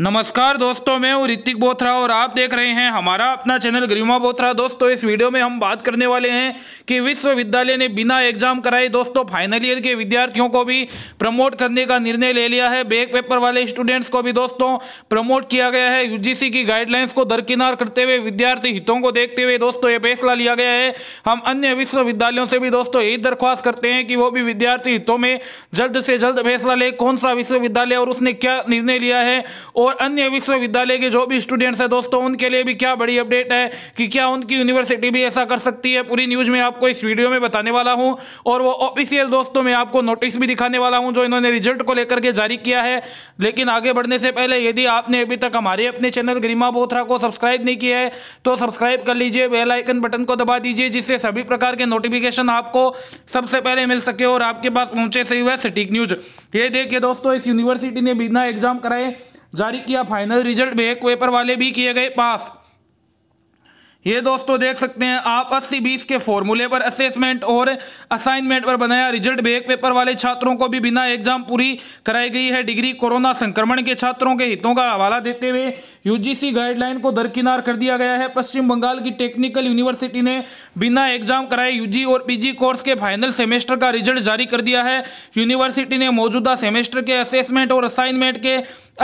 नमस्कार दोस्तों मैं हूँ ऋतिक बोथरा और आप देख रहे हैं हमारा अपना चैनल गरिमा बोथरा दोस्तों इस वीडियो में हम बात करने वाले हैं कि विश्वविद्यालय ने बिना एग्जाम कराए दोस्तों फाइनल ईयर के विद्यार्थियों को भी प्रमोट करने का निर्णय ले लिया है बैक पेपर वाले स्टूडेंट्स को भी दोस्तों प्रमोट किया गया है यू की गाइडलाइंस को दरकिनार करते हुए विद्यार्थी हितों को देखते हुए दोस्तों ये फैसला लिया गया है हम अन्य विश्वविद्यालयों से भी दोस्तों यही दरख्वास्त करते हैं कि वो भी विद्यार्थी हितों में जल्द से जल्द फैसला ले कौन सा विश्वविद्यालय और उसने क्या निर्णय लिया है और और अन्य विश्वविद्यालय के जो भी स्टूडेंट्स हैं दोस्तों उनके लिए भी क्या बड़ी अपडेट है कि क्या उनकी यूनिवर्सिटी भी ऐसा कर सकती है पूरी न्यूज़ में आपको इस वीडियो में बताने वाला हूँ और वो ऑफिशियल दोस्तों में आपको नोटिस भी दिखाने वाला हूँ जो इन्होंने रिजल्ट को लेकर के जारी किया है लेकिन आगे बढ़ने से पहले यदि आपने अभी तक हमारे अपने चैनल गरिमा बोथरा को सब्सक्राइब नहीं किया है तो सब्सक्राइब कर लीजिए बेल आइकन बटन को दबा दीजिए जिससे सभी प्रकार के नोटिफिकेशन आपको सबसे पहले मिल सके और आपके पास पहुंचे सही हुआ सटीक न्यूज ये देखिए दोस्तों इस यूनिवर्सिटी ने बिना एग्जाम कराए जारी किया फाइनल रिजल्ट बेक पेपर वाले भी किए गए पास ये दोस्तों देख सकते हैं आप 80 बीस के फॉर्मूले पर असेसमेंट और असाइनमेंट पर बनाया रिजल्ट बैक पेपर वाले छात्रों को भी बिना एग्जाम पूरी कराई गई है डिग्री कोरोना संक्रमण के छात्रों के हितों का हवाला देते हुए यूजीसी गाइडलाइन को दरकिनार कर दिया गया है पश्चिम बंगाल की टेक्निकल यूनिवर्सिटी ने बिना एग्जाम कराए यूजी और पी कोर्स के फाइनल सेमेस्टर का रिजल्ट जारी कर दिया है यूनिवर्सिटी ने मौजूदा सेमेस्टर के असेसमेंट और असाइनमेंट के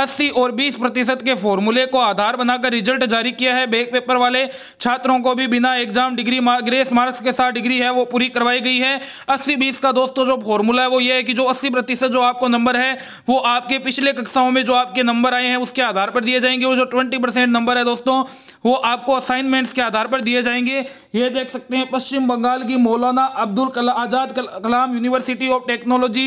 अस्सी और बीस प्रतिशत के फॉर्मूले को आधार बनाकर रिजल्ट जारी किया है बैक पेपर वाले छात्रों को भी बिना एग्जाम डिग्री ग्रेस मार्क्स के साथ डिग्री है वो पूरी करवाई गई है अस्सी बीस का दोस्तों जो फॉर्मूला है वो ये है कि जो अस्सी प्रतिशत जो आपको नंबर है वो आपके पिछले कक्षाओं में जो आपके नंबर आए हैं उसके आधार पर दिए जाएंगे वो जो ट्वेंटी परसेंट नंबर है दोस्तों वो आपको असाइनमेंट्स के आधार पर दिए जाएंगे ये देख सकते हैं पश्चिम बंगाल की मौलाना अब्दुल कला Azad Kalam university of technology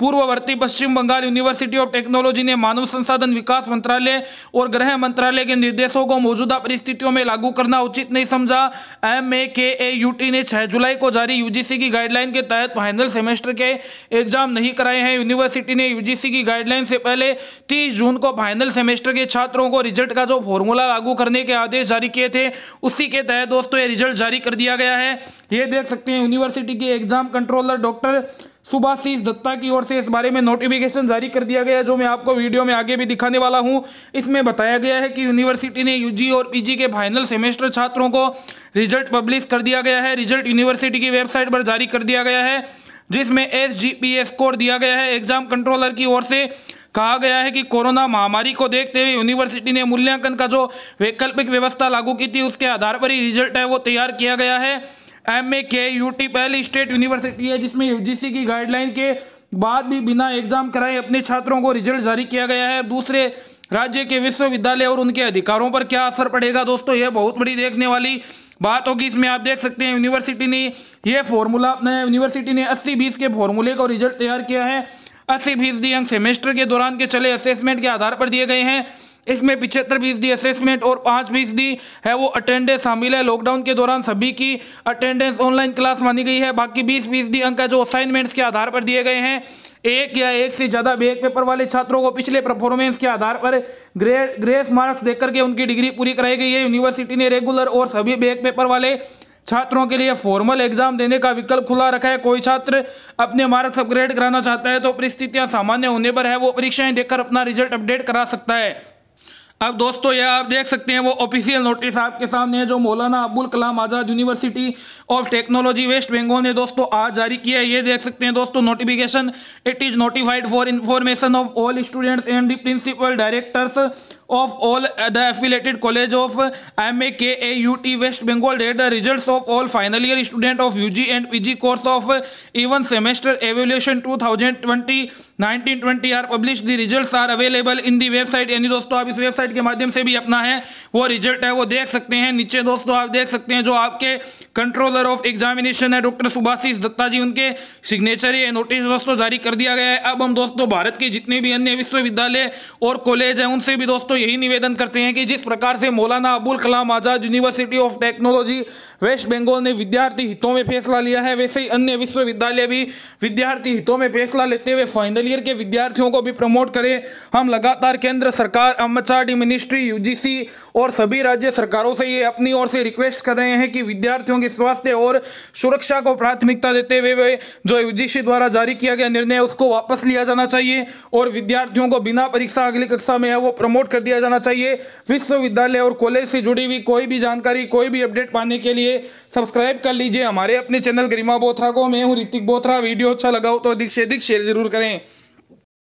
पूर्ववर्ती Paschim Bangal university of technology ने मानव संसाधन विकास मंत्रालय और गृह मंत्रालय के निर्देशों को मौजूदा परिस्थितियों में लागू करना उचित नहीं समझा M A K A U T ने छह जुलाई को जारी यूजीसी की गाइडलाइन के तहत फाइनल सेमेस्टर के एग्जाम नहीं कराए हैं यूनिवर्सिटी ने यूजीसी की गाइडलाइन से पहले तीस जून को फाइनल सेमेस्टर के छात्रों को रिजल्ट का जो फॉर्मूला लागू करने के आदेश जारी किए थे उसी के तहत दोस्तों ये रिजल्ट जारी कर दिया गया है ये देख सकते हैं यूनिवर्सिटी के exam controller doctor Subhasish Dutta की ओर से इस बारे में नोटिफिकेशन जारी कर दिया गया जो मैं आपको वीडियो में आगे भी दिखाने वाला हूँ इसमें बताया गया है कि यूनिवर्सिटी ने यूजी और पीजी के फाइनल सेमेस्टर छात्रों को रिजल्ट पब्लिश कर दिया गया है रिजल्ट यूनिवर्सिटी की वेबसाइट पर जारी कर दिया गया है जिसमें S G P S score दिया गया है एग्जाम कंट्रोलर की ओर से कहा गया है कि कोरोना महामारी को देखते हुए यूनिवर्सिटी ने मूल्यांकन का जो वैकल्पिक व्यवस्था लागू की थी उसके आधार पर ही रिजल्ट है वो तैयार किया गया है M A K U T पहली स्टेट यूनिवर्सिटी है जिसमें सी की गाइडलाइन के बाद भी बिना एग्जाम कराए अपने छात्रों को रिजल्ट जारी किया गया है दूसरे राज्य के विश्वविद्यालय और उनके अधिकारों पर क्या असर पड़ेगा दोस्तों यह बहुत बड़ी देखने वाली बात होगी इसमें आप देख सकते हैं यूनिवर्सिटी ने यह फॉर्मूला अपना यूनिवर्सिटी ने अस्सी बीस के फॉर्मूले का रिजल्ट तैयार किया है अस्सी फीसदी अंक सेमेस्टर के दौरान के चले असेसमेंट के आधार पर दिए गए हैं इसमें पिछहत्तर फीसदी असेसमेंट और पाँच फीसदी है वो अटेंडेंस शामिल है लॉकडाउन के दौरान सभी की अटेंडेंस ऑनलाइन क्लास मानी गई है बाकी बीस फीसदी अंक जो असाइनमेंट्स के आधार पर दिए गए हैं एक या एक से ज़्यादा बैक पेपर वाले छात्रों को पिछले परफॉर्मेंस के आधार पर ग्रेड ग्रेस मार्क्स देख करके उनकी डिग्री पूरी कराई गई है यूनिवर्सिटी ने रेगुलर और सभी बैक पेपर वाले छात्रों के लिए फॉर्मल एग्जाम देने का विकल्प खुला रखा है कोई छात्र अपने मार्क्स अपग्रेड कराना चाहता है तो परिस्थितियां सामान्य होने पर है वो परीक्षाएं देखकर अपना रिजल्ट अपडेट करा सकता है अब दोस्तों यह आप देख सकते हैं वो ऑफिशियल नोटिस आपके सामने है जो Maulana Abul Kalam Azad university of technology West Bengal ने दोस्तों आज जारी किया है ये देख सकते हैं दोस्तों notification it is notified for information of all students and the principal directors of all the affiliated college of M A K A U T West Bengal that the result of all final year student of U G and P G course of even semester evaluation two thousand twenty nineteen twenty are publish the result are available in the website यानी दोस्तों आप इस website website के माध्यम से भी अपना है वो रिजल्ट है वो देख सकते हैं नीचे दोस्तों आप देख सकते हैं जो आपके कंट्रोलर ऑफ एग्जामिनेशन है डॉक्टर सुभाषीष दत्ता जी उनके सिग्नेचर ये नोटिस दोस्तों जारी कर दिया गया है अब हम दोस्तों भारत के जितने भी अन्य विश्वविद्यालय और कॉलेज हैं उनसे भी दोस्तों यही निवेदन करते हैं कि जिस प्रकार से Maulana Abul Kalam Azad university of technology West Bengal ने विद्यार्थी हितों में फैसला लिया है वैसे ही अन्य विश्वविद्यालय भी विद्यार्थी हितों में फैसला लेते हुए फाइनल ईयर के विद्यार्थियों को भी प्रमोट करें हम लगातार केंद्र सरकार अमचार मिनिस्ट्री यूजीसी और सभी राज्य सरकारों से ये अपनी ओर से रिक्वेस्ट कर रहे हैं कि विद्यार्थियों के स्वास्थ्य और सुरक्षा को प्राथमिकता देते हुए वे जो यूजीसी द्वारा जारी किया गया निर्णय उसको वापस लिया जाना चाहिए और विद्यार्थियों को बिना परीक्षा अगली कक्षा में है वो प्रमोट कर दिया जाना चाहिए विश्वविद्यालय और कॉलेज से जुड़ी हुई कोई भी जानकारी कोई भी अपडेट पाने के लिए सब्सक्राइब कर लीजिए हमारे अपने चैनल गरिमा बोथरा को मैं हूँ ऋतिक बोथरा वीडियो अच्छा लगा हो तो अधिक से अधिक शेयर जरूर करें